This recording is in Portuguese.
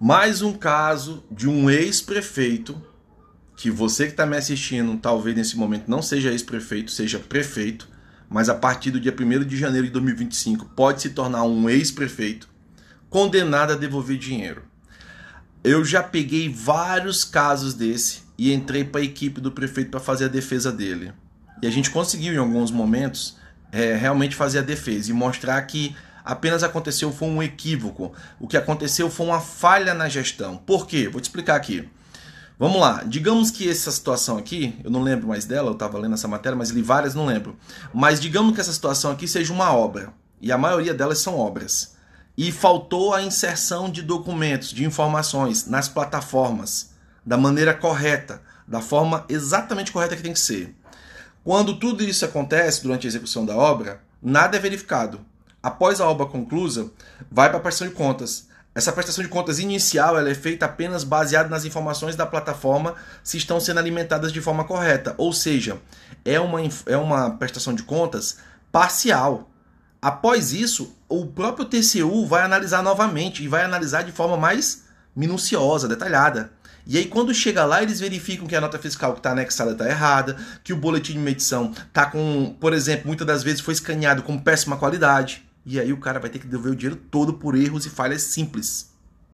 Mais um caso de um ex-prefeito, que você que está me assistindo, talvez nesse momento não seja ex-prefeito, seja prefeito, mas a partir do dia 1 de janeiro de 2025 pode se tornar um ex-prefeito, condenado a devolver dinheiro. Eu já peguei vários casos desse e entrei para a equipe do prefeito para fazer a defesa dele. E a gente conseguiu, em alguns momentos, é, realmente fazer a defesa e mostrar que apenas aconteceu foi um equívoco. O que aconteceu foi uma falha na gestão. Por quê? Vou te explicar aqui. Vamos lá, digamos que essa situação aqui, eu não lembro mais dela, eu estava lendo essa matéria, mas li várias, não lembro. Mas digamos que essa situação aqui seja uma obra, e a maioria delas são obras. E faltou a inserção de documentos, de informações nas plataformas, da maneira correta, da forma exatamente correta que tem que ser. Quando tudo isso acontece durante a execução da obra, nada é verificado. Após a obra conclusa, vai para a prestação de contas. Essa prestação de contas inicial é feita apenas baseada nas informações da plataforma se estão sendo alimentadas de forma correta, ou seja, é uma, é uma prestação de contas parcial. Após isso, o próprio TCU vai analisar novamente e vai analisar de forma mais minuciosa, detalhada. E aí, quando chega lá, eles verificam que a nota fiscal que está anexada está errada, que o boletim de medição está com, por exemplo, muitas das vezes foi escaneado com péssima qualidade. E aí o cara vai ter que devolver o dinheiro todo por erros e falhas simples.